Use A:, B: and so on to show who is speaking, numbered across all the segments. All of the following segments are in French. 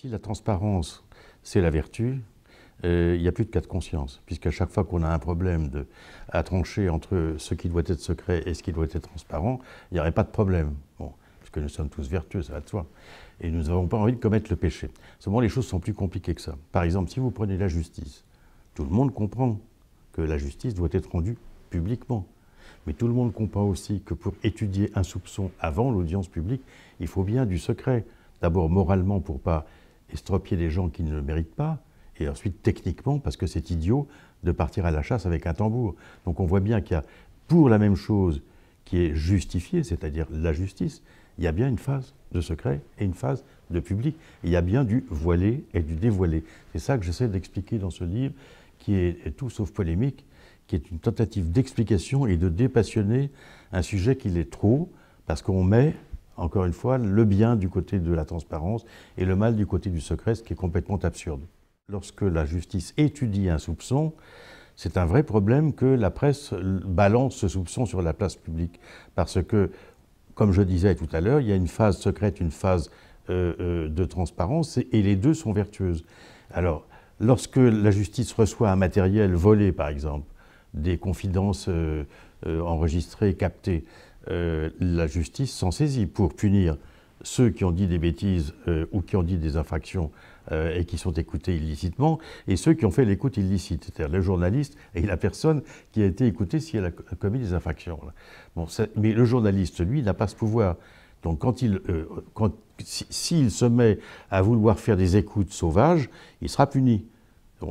A: Si la transparence, c'est la vertu, euh, il n'y a plus de cas de conscience, puisqu'à chaque fois qu'on a un problème de, à trancher entre ce qui doit être secret et ce qui doit être transparent, il n'y aurait pas de problème. Bon, puisque nous sommes tous vertueux, ça va de soi. Et nous n'avons pas envie de commettre le péché. Seulement, les choses sont plus compliquées que ça. Par exemple, si vous prenez la justice, tout le monde comprend que la justice doit être rendue publiquement. Mais tout le monde comprend aussi que pour étudier un soupçon avant l'audience publique, il faut bien du secret. D'abord moralement pour pas estropier les gens qui ne le méritent pas, et ensuite techniquement, parce que c'est idiot de partir à la chasse avec un tambour. Donc on voit bien qu'il y a, pour la même chose qui est justifiée, c'est-à-dire la justice, il y a bien une phase de secret et une phase de public. Il y a bien du voilé et du dévoilé. C'est ça que j'essaie d'expliquer dans ce livre, qui est tout sauf polémique, qui est une tentative d'explication et de dépassionner un sujet qui est trop, parce qu'on met encore une fois, le bien du côté de la transparence et le mal du côté du secret, ce qui est complètement absurde. Lorsque la justice étudie un soupçon, c'est un vrai problème que la presse balance ce soupçon sur la place publique. Parce que, comme je disais tout à l'heure, il y a une phase secrète, une phase euh, euh, de transparence, et les deux sont vertueuses. Alors, lorsque la justice reçoit un matériel volé, par exemple, des confidences euh, enregistrées, captées, euh, la justice s'en saisit pour punir ceux qui ont dit des bêtises euh, ou qui ont dit des infractions euh, et qui sont écoutés illicitement, et ceux qui ont fait l'écoute illicite, c'est-à-dire le journaliste et la personne qui a été écoutée si elle a commis des infractions. mais le journaliste, lui, n'a pas ce pouvoir. Donc quand s'il se met à vouloir faire des écoutes sauvages, il sera puni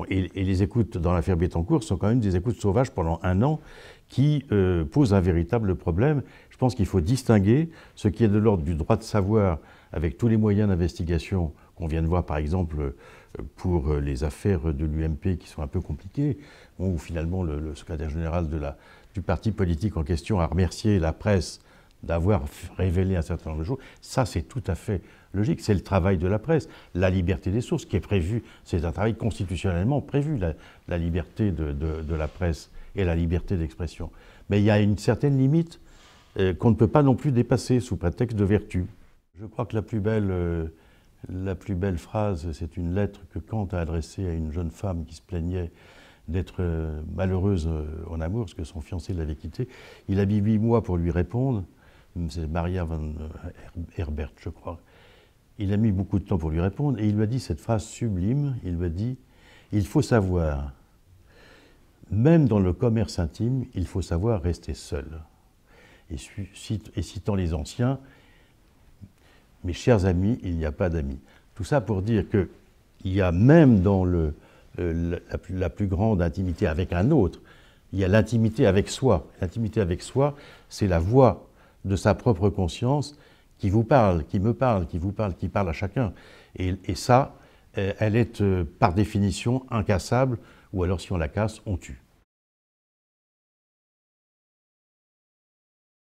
A: et, les écoutes dans l'affaire Bétancourt sont quand même des écoutes sauvages pendant un an qui euh, posent un véritable problème. Je pense qu'il faut distinguer ce qui est de l'ordre du droit de savoir avec tous les moyens d'investigation qu'on vient de voir par exemple euh, pour euh, les affaires de l'UMP qui sont un peu compliquées, où finalement le, secrétaire général du parti politique en question a remercié la presse d'avoir révélé un certain nombre de choses. Ça, c'est tout à fait logique. C'est le travail de la presse. La liberté des sources qui est prévue, c'est un travail constitutionnellement prévu, la, liberté de, la presse et la liberté d'expression. Mais il y a une certaine limite euh, qu'on ne peut pas non plus dépasser sous prétexte de vertu. Je crois que la plus belle, euh, la plus belle phrase, c'est une lettre que Kant a adressée à une jeune femme qui se plaignait d'être euh, malheureuse en amour, parce que son fiancé l'avait quittée. Il a mis huit mois pour lui répondre c'est Maria van euh, Herbert, je crois. Il a mis beaucoup de temps pour lui répondre et il lui a dit cette phrase sublime, il lui a dit Il faut savoir, même dans le commerce intime, il faut savoir rester seul. Et, citant les anciens, mes chers amis, il n'y a pas d'amis. Tout ça pour dire qu'il y a même dans euh, la, plus, grande intimité avec un autre, il y a l'intimité avec soi. L'intimité avec soi, c'est la voie de sa propre conscience qui vous parle, qui me parle, qui vous parle, qui parle à chacun. Et, et ça, euh, elle est euh, par définition incassable, ou alors si on la casse, on tue.